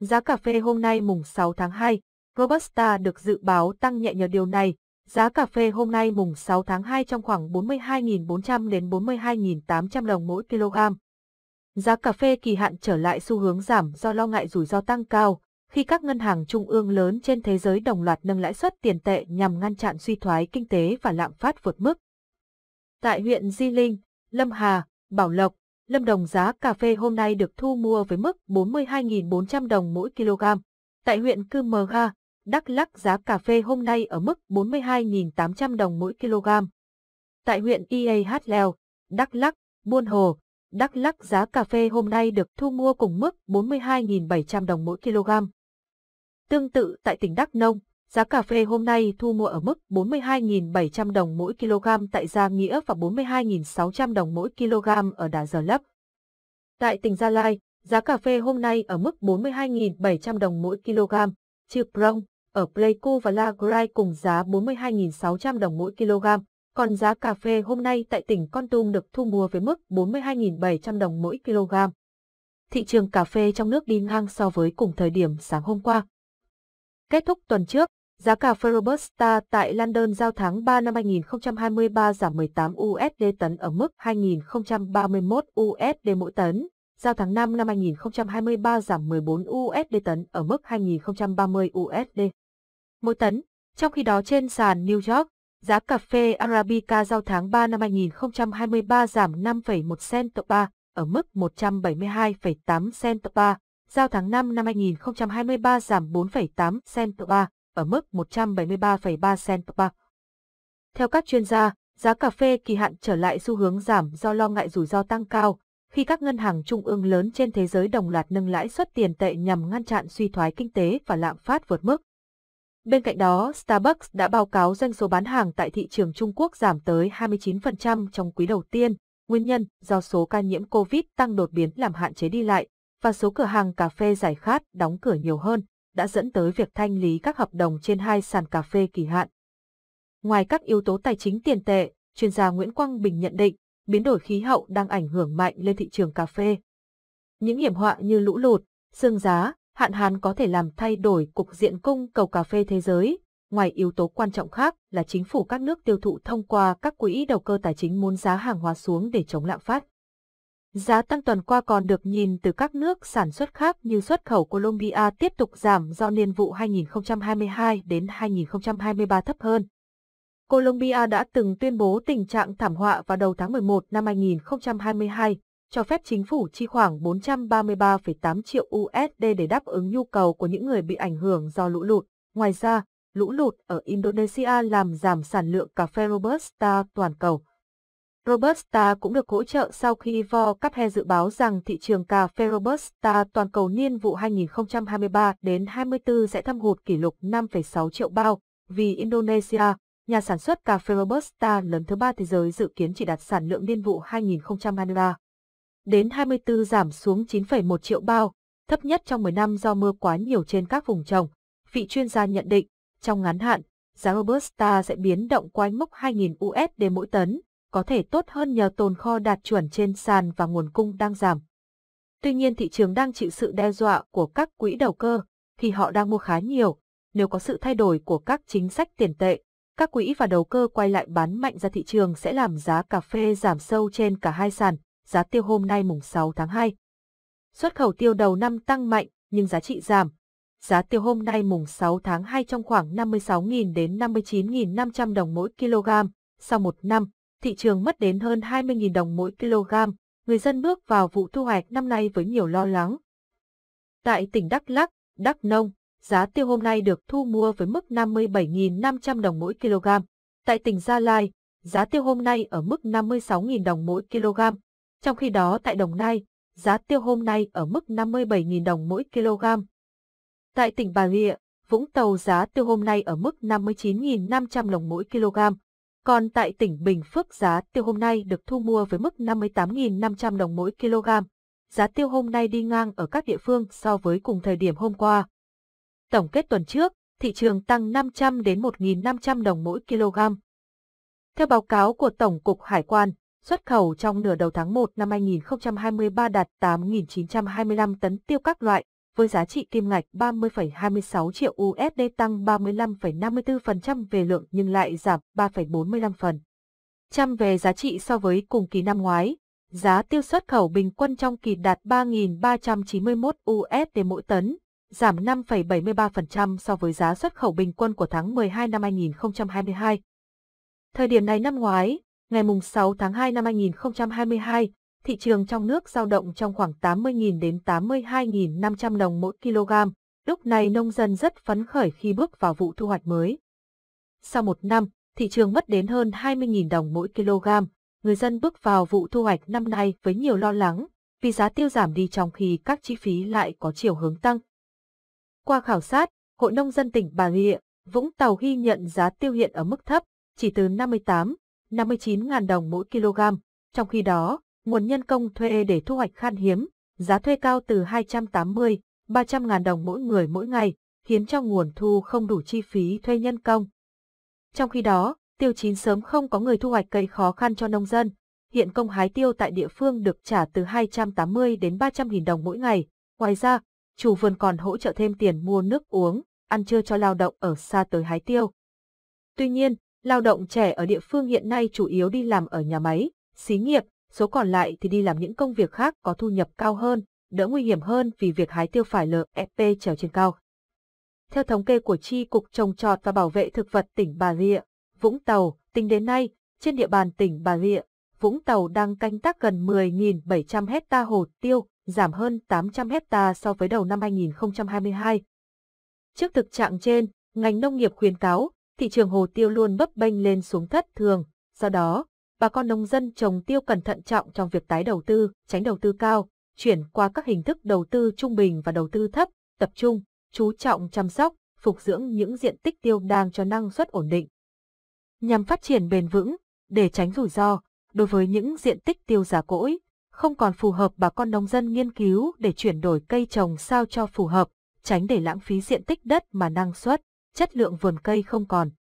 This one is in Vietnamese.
Giá cà phê hôm nay mùng 6 tháng 2, Robusta được dự báo tăng nhẹ nhờ điều này. Giá cà phê hôm nay mùng 6 tháng 2 trong khoảng 42.400 đến 42.800 đồng mỗi kg. Giá cà phê kỳ hạn trở lại xu hướng giảm do lo ngại rủi ro tăng cao, khi các ngân hàng trung ương lớn trên thế giới đồng loạt nâng lãi suất tiền tệ nhằm ngăn chặn suy thoái kinh tế và lạm phát vượt mức. Tại huyện Di Linh, Lâm Hà, Bảo Lộc, Lâm Đồng giá cà phê hôm nay được thu mua với mức 42.400 đồng mỗi kg. Tại huyện Cư Mờ Ga, Đắk Lắc giá cà phê hôm nay ở mức 42.800 đồng mỗi kg. Tại huyện Ia Hát Đắk Lắc, Buôn Hồ, Đắk Lắc giá cà phê hôm nay được thu mua cùng mức 42.700 đồng mỗi kg. Tương tự tại tỉnh Đắk Nông, Giá cà phê hôm nay thu mua ở mức 42.700 đồng mỗi kg tại Gia Nghĩa và 42.600 đồng mỗi kg ở Đà Giờ Lấp. Tại tỉnh Gia Lai, giá cà phê hôm nay ở mức 42.700 đồng mỗi kg, Chư Prong, ở Pleiku và La Grai cùng giá 42.600 đồng mỗi kg, còn giá cà phê hôm nay tại tỉnh Con Tum được thu mua với mức 42.700 đồng mỗi kg. Thị trường cà phê trong nước đi ngang so với cùng thời điểm sáng hôm qua. Kết thúc tuần trước, Giá cà phê Robusta tại London giao tháng 3 năm 2023 giảm 18 USD tấn ở mức 2031 USD mỗi tấn, giao tháng 5 năm 2023 giảm 14 USD tấn ở mức 2030 USD mỗi tấn. Trong khi đó trên sàn New York, giá cà phê Arabica giao tháng 3 năm 2023 giảm 5,1 cent cent ต่อ ba ở mức 172,8 cent cent ต่อ ba, giao tháng 5 năm 2023 giảm 4,8 cent cent ต่อ ba ở mức 173,3 cent per Theo các chuyên gia, giá cà phê kỳ hạn trở lại xu hướng giảm do lo ngại rủi ro tăng cao, khi các ngân hàng trung ương lớn trên thế giới đồng loạt nâng lãi suất tiền tệ nhằm ngăn chặn suy thoái kinh tế và lạm phát vượt mức. Bên cạnh đó, Starbucks đã báo cáo doanh số bán hàng tại thị trường Trung Quốc giảm tới 29% trong quý đầu tiên, nguyên nhân do số ca nhiễm COVID tăng đột biến làm hạn chế đi lại và số cửa hàng cà phê giải khát đóng cửa nhiều hơn đã dẫn tới việc thanh lý các hợp đồng trên hai sàn cà phê kỳ hạn. Ngoài các yếu tố tài chính tiền tệ, chuyên gia Nguyễn Quang Bình nhận định, biến đổi khí hậu đang ảnh hưởng mạnh lên thị trường cà phê. Những hiểm họa như lũ lụt, sương giá, hạn hán có thể làm thay đổi cục diện cung cầu cà phê thế giới. Ngoài yếu tố quan trọng khác là chính phủ các nước tiêu thụ thông qua các quỹ đầu cơ tài chính muốn giá hàng hóa xuống để chống lạm phát. Giá tăng tuần qua còn được nhìn từ các nước sản xuất khác như xuất khẩu Colombia tiếp tục giảm do niên vụ 2022 đến 2023 thấp hơn. Colombia đã từng tuyên bố tình trạng thảm họa vào đầu tháng 11 năm 2022, cho phép chính phủ chi khoảng 433,8 triệu USD để đáp ứng nhu cầu của những người bị ảnh hưởng do lũ lụt. Ngoài ra, lũ lụt ở Indonesia làm giảm sản lượng cà phê Robusta toàn cầu. Robusta cũng được hỗ trợ sau khi Vo Caphe dự báo rằng thị trường cà phê Robusta toàn cầu niên vụ 2023 đến 24 sẽ thâm hụt kỷ lục 5,6 triệu bao, vì Indonesia, nhà sản xuất cà phê Robusta lớn thứ ba thế giới dự kiến chỉ đạt sản lượng niên vụ 2023 đến 24 giảm xuống 9,1 triệu bao, thấp nhất trong 10 năm do mưa quá nhiều trên các vùng trồng. Vị chuyên gia nhận định, trong ngắn hạn, giá Robusta sẽ biến động quanh mốc 2.000 USD mỗi tấn, có thể tốt hơn nhờ tồn kho đạt chuẩn trên sàn và nguồn cung đang giảm. Tuy nhiên thị trường đang chịu sự đe dọa của các quỹ đầu cơ, thì họ đang mua khá nhiều. Nếu có sự thay đổi của các chính sách tiền tệ, các quỹ và đầu cơ quay lại bán mạnh ra thị trường sẽ làm giá cà phê giảm sâu trên cả hai sàn, giá tiêu hôm nay mùng 6 tháng 2. Xuất khẩu tiêu đầu năm tăng mạnh nhưng giá trị giảm. Giá tiêu hôm nay mùng 6 tháng 2 trong khoảng 56.000 đến 59.500 đồng mỗi kg sau một năm thị trường mất đến hơn 20.000 đồng mỗi kg, người dân bước vào vụ thu hoạch năm nay với nhiều lo lắng. Tại tỉnh Đắk Lắk, Đắk Nông, giá tiêu hôm nay được thu mua với mức 57.500 đồng mỗi kg. Tại tỉnh Gia Lai, giá tiêu hôm nay ở mức 56.000 đồng mỗi kg. Trong khi đó tại Đồng Nai, giá tiêu hôm nay ở mức 57.000 đồng mỗi kg. Tại tỉnh Bà Rịa, Vũng Tàu giá tiêu hôm nay ở mức 59.500 đồng mỗi kg. Còn tại tỉnh Bình Phước giá tiêu hôm nay được thu mua với mức 58.500 đồng mỗi kg. Giá tiêu hôm nay đi ngang ở các địa phương so với cùng thời điểm hôm qua. Tổng kết tuần trước, thị trường tăng 500 đến 1.500 đồng mỗi kg. Theo báo cáo của Tổng cục Hải quan, xuất khẩu trong nửa đầu tháng 1 năm 2023 đạt 8.925 tấn tiêu các loại, với giá trị kim ngạch 30,26 triệu USD tăng 35,54% về lượng nhưng lại giảm 3,45 phần. Trăm về giá trị so với cùng kỳ năm ngoái, giá tiêu xuất khẩu bình quân trong kỳ đạt 3.391 USD mỗi tấn, giảm 5,73% so với giá xuất khẩu bình quân của tháng 12 năm 2022. Thời điểm này năm ngoái, ngày 6 tháng 2 năm 2022, thị trường trong nước giao động trong khoảng 80.000 đến 82.500 đồng mỗi kg. Lúc này nông dân rất phấn khởi khi bước vào vụ thu hoạch mới. Sau một năm, thị trường mất đến hơn 20.000 đồng mỗi kg, người dân bước vào vụ thu hoạch năm nay với nhiều lo lắng, vì giá tiêu giảm đi trong khi các chi phí lại có chiều hướng tăng. Qua khảo sát, Hội Nông dân tỉnh Bà Rịa, Vũng Tàu ghi nhận giá tiêu hiện ở mức thấp, chỉ từ 58, 59 ngàn đồng mỗi kg. Trong khi đó, nguồn nhân công thuê để thu hoạch khan hiếm, giá thuê cao từ 280, 300 ngàn đồng mỗi người mỗi ngày, khiến cho nguồn thu không đủ chi phí thuê nhân công. Trong khi đó, tiêu chín sớm không có người thu hoạch cây khó khăn cho nông dân. Hiện công hái tiêu tại địa phương được trả từ 280 đến 300 nghìn đồng mỗi ngày. Ngoài ra, chủ vườn còn hỗ trợ thêm tiền mua nước uống, ăn trưa cho lao động ở xa tới hái tiêu. Tuy nhiên, lao động trẻ ở địa phương hiện nay chủ yếu đi làm ở nhà máy, xí nghiệp, số còn lại thì đi làm những công việc khác có thu nhập cao hơn, đỡ nguy hiểm hơn vì việc hái tiêu phải LFP e trèo trên cao. Theo thống kê của Chi Cục Trồng Trọt và Bảo vệ Thực vật tỉnh Bà Rịa, Vũng Tàu, tính đến nay, trên địa bàn tỉnh Bà Rịa, Vũng Tàu đang canh tác gần 10.700 hecta hồ tiêu, giảm hơn 800 hecta so với đầu năm 2022. Trước thực trạng trên, ngành nông nghiệp khuyến cáo, thị trường hồ tiêu luôn bấp bênh lên xuống thất thường, do đó, bà con nông dân trồng tiêu cần thận trọng trong việc tái đầu tư, tránh đầu tư cao, chuyển qua các hình thức đầu tư trung bình và đầu tư thấp, tập trung, chú trọng chăm sóc, phục dưỡng những diện tích tiêu đang cho năng suất ổn định. Nhằm phát triển bền vững, để tránh rủi ro, đối với những diện tích tiêu già cỗi, không còn phù hợp bà con nông dân nghiên cứu để chuyển đổi cây trồng sao cho phù hợp, tránh để lãng phí diện tích đất mà năng suất, chất lượng vườn cây không còn.